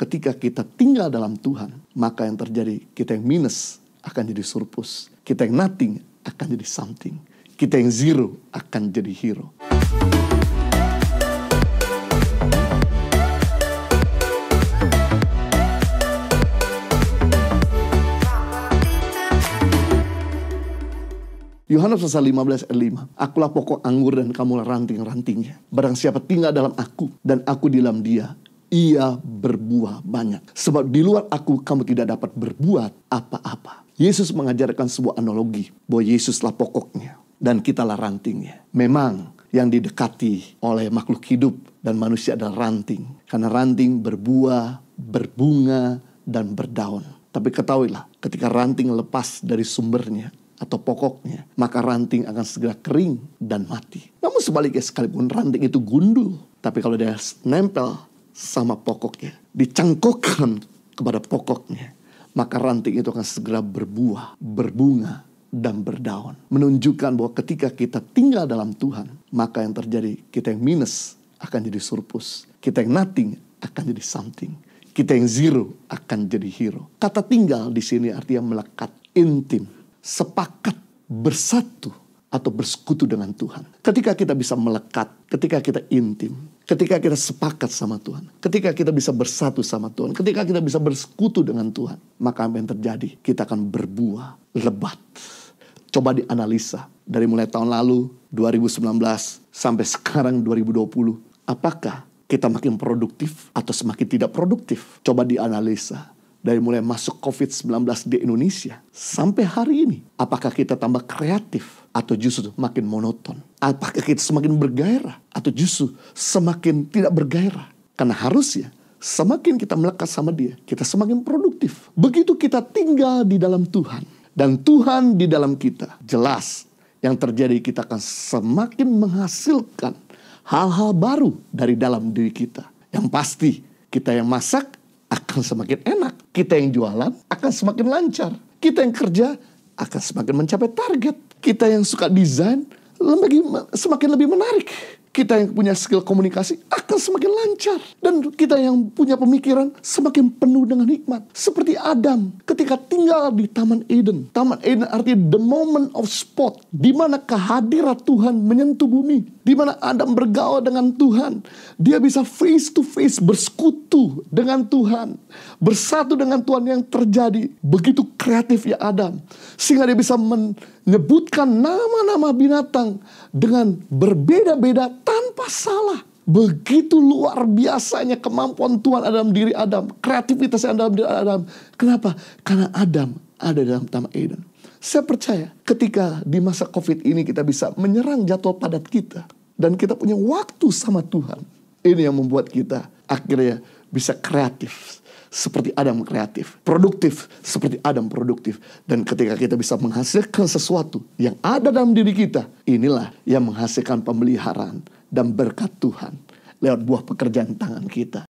ketika kita tinggal dalam Tuhan, maka yang terjadi kita yang minus akan jadi surplus. Kita yang nothing akan jadi something. Kita yang zero akan jadi hero. Yohanes pasal 15 ayat 5. Akulah pokok anggur dan kamulah ranting-rantingnya. Barang siapa tinggal dalam aku dan aku di dalam dia, ia berbuah banyak. Sebab di luar aku kamu tidak dapat berbuat apa-apa. Yesus mengajarkan sebuah analogi bahwa Yesuslah pokoknya dan kitalah rantingnya. Memang yang didekati oleh makhluk hidup dan manusia adalah ranting. Karena ranting berbuah, berbunga, dan berdaun. Tapi ketahuilah, ketika ranting lepas dari sumbernya, atau pokoknya, maka ranting akan segera kering dan mati. Namun sebaliknya sekalipun ranting itu gundul, tapi kalau dia nempel sama pokoknya. Dicangkokkan kepada pokoknya. Maka ranting itu akan segera berbuah, berbunga, dan berdaun. Menunjukkan bahwa ketika kita tinggal dalam Tuhan, maka yang terjadi kita yang minus akan jadi surplus. Kita yang nothing akan jadi something. Kita yang zero akan jadi hero. Kata tinggal di sini artinya melekat, intim, sepakat, bersatu atau bersekutu dengan Tuhan. Ketika kita bisa melekat, ketika kita intim, ketika kita sepakat sama Tuhan, ketika kita bisa bersatu sama Tuhan, ketika kita bisa bersekutu dengan Tuhan, maka apa yang terjadi? Kita akan berbuah lebat. Coba dianalisa dari mulai tahun lalu 2019 sampai sekarang 2020, apakah kita makin produktif atau semakin tidak produktif? Coba dianalisa dari mulai masuk COVID-19 di Indonesia sampai hari ini, apakah kita tambah kreatif atau justru makin monoton? Apakah kita semakin bergairah atau justru semakin tidak bergairah? Karena harusnya semakin kita melekat sama dia, kita semakin produktif. Begitu kita tinggal di dalam Tuhan dan Tuhan di dalam kita, jelas yang terjadi kita akan semakin menghasilkan hal-hal baru dari dalam diri kita. Yang pasti kita yang masak akan semakin enak. Kita yang jualan akan semakin lancar. Kita yang kerja akan semakin mencapai target. Kita yang suka desain semakin lebih menarik. Kita yang punya skill komunikasi akan semakin lancar. Dan kita yang punya pemikiran semakin penuh dengan hikmat. Seperti Adam ketika tinggal di Taman Eden. Taman Eden artinya the moment of spot. Di mana kehadiran Tuhan menyentuh bumi. Di mana Adam bergaul dengan Tuhan. Dia bisa face to face bersekutu dengan Tuhan. Bersatu dengan Tuhan yang terjadi. Begitu kreatif ya Adam. Sehingga dia bisa menyebutkan nama-nama binatang dengan berbeda-beda tanpa salah. Begitu luar biasanya kemampuan Tuhan dalam diri Adam. kreativitas Kreativitasnya dalam diri Adam. Kenapa? Karena Adam ada dalam Taman Eden. Saya percaya ketika di masa COVID ini kita bisa menyerang jadwal padat kita. Dan kita punya waktu sama Tuhan ini yang membuat kita akhirnya bisa kreatif seperti Adam kreatif, produktif seperti Adam produktif. Dan ketika kita bisa menghasilkan sesuatu yang ada dalam diri kita, inilah yang menghasilkan pemeliharaan dan berkat Tuhan lewat buah pekerjaan tangan kita.